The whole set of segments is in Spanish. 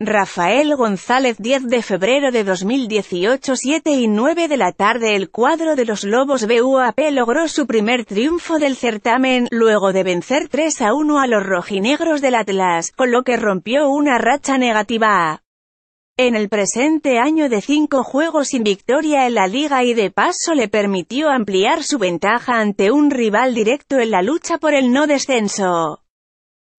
Rafael González 10 de febrero de 2018 7 y 9 de la tarde El cuadro de los Lobos BUAP logró su primer triunfo del certamen, luego de vencer 3 a 1 a los rojinegros del Atlas, con lo que rompió una racha negativa. En el presente año de cinco juegos sin victoria en la liga y de paso le permitió ampliar su ventaja ante un rival directo en la lucha por el no descenso.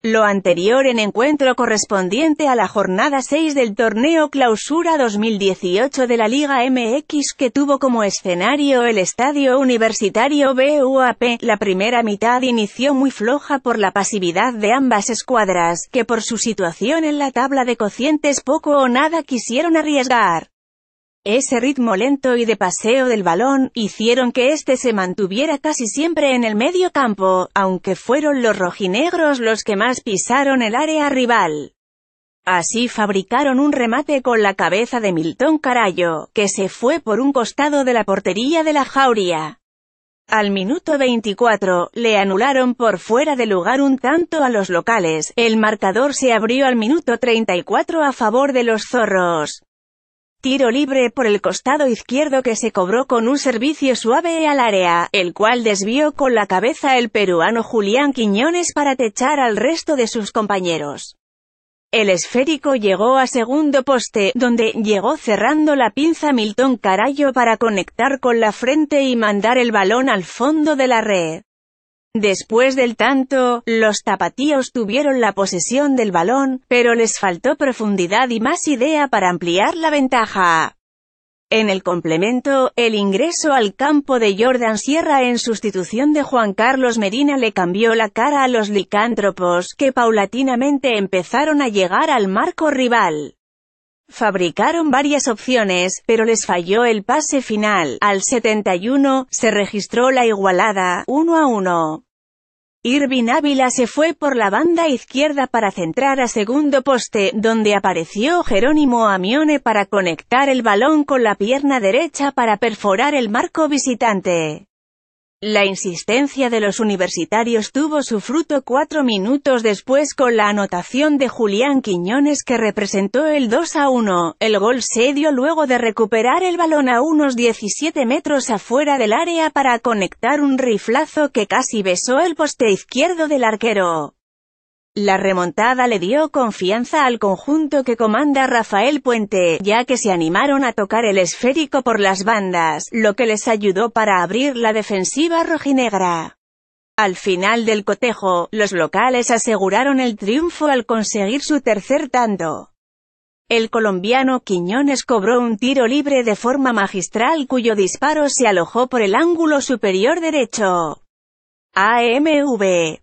Lo anterior en encuentro correspondiente a la jornada 6 del torneo Clausura 2018 de la Liga MX que tuvo como escenario el Estadio Universitario BUAP. La primera mitad inició muy floja por la pasividad de ambas escuadras, que por su situación en la tabla de cocientes poco o nada quisieron arriesgar. Ese ritmo lento y de paseo del balón, hicieron que este se mantuviera casi siempre en el medio campo, aunque fueron los rojinegros los que más pisaron el área rival. Así fabricaron un remate con la cabeza de Milton Carallo, que se fue por un costado de la portería de la Jauría. Al minuto 24, le anularon por fuera de lugar un tanto a los locales, el marcador se abrió al minuto 34 a favor de los zorros. Tiro libre por el costado izquierdo que se cobró con un servicio suave e al área, el cual desvió con la cabeza el peruano Julián Quiñones para techar al resto de sus compañeros. El esférico llegó a segundo poste, donde llegó cerrando la pinza Milton Carallo para conectar con la frente y mandar el balón al fondo de la red. Después del tanto, los tapatíos tuvieron la posesión del balón, pero les faltó profundidad y más idea para ampliar la ventaja. En el complemento, el ingreso al campo de Jordan Sierra en sustitución de Juan Carlos Medina le cambió la cara a los licántropos, que paulatinamente empezaron a llegar al marco rival. Fabricaron varias opciones, pero les falló el pase final. Al 71, se registró la igualada, 1 a 1. Irvin Ávila se fue por la banda izquierda para centrar a segundo poste, donde apareció Jerónimo Amione para conectar el balón con la pierna derecha para perforar el marco visitante. La insistencia de los universitarios tuvo su fruto cuatro minutos después con la anotación de Julián Quiñones que representó el 2 a 1. El gol se dio luego de recuperar el balón a unos 17 metros afuera del área para conectar un riflazo que casi besó el poste izquierdo del arquero. La remontada le dio confianza al conjunto que comanda Rafael Puente, ya que se animaron a tocar el esférico por las bandas, lo que les ayudó para abrir la defensiva rojinegra. Al final del cotejo, los locales aseguraron el triunfo al conseguir su tercer tanto. El colombiano Quiñones cobró un tiro libre de forma magistral cuyo disparo se alojó por el ángulo superior derecho. AMV